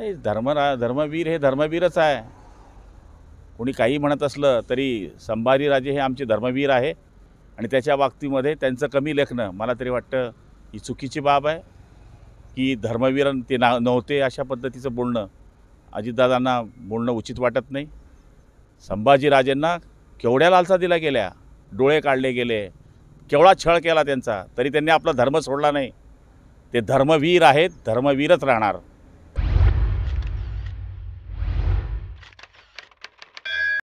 नाही धर्मरा धर्मवीर हे धर्मवीरच आहे कोणी काही म्हणत असलं तरी संभाजीराजे हे आमचे धर्मवीर आहे आणि त्याच्या बाबतीमध्ये त्यांचं कमी लेखणं मला तरी वाटतं ही चुकीची बाब आहे की धर्मवीर ते ना नव्हते अशा पद्धतीचं बोलणं अजितदादांना बोलणं उचित वाटत नाही संभाजीराजेंना केवढ्या लालसा दिल्या गेल्या डोळे काढले गेले केवढा छळ केला त्यांचा तरी त्यांनी आपला धर्म सोडला नाही ते धर्मवीर आहेत धर्मवीरच राहणार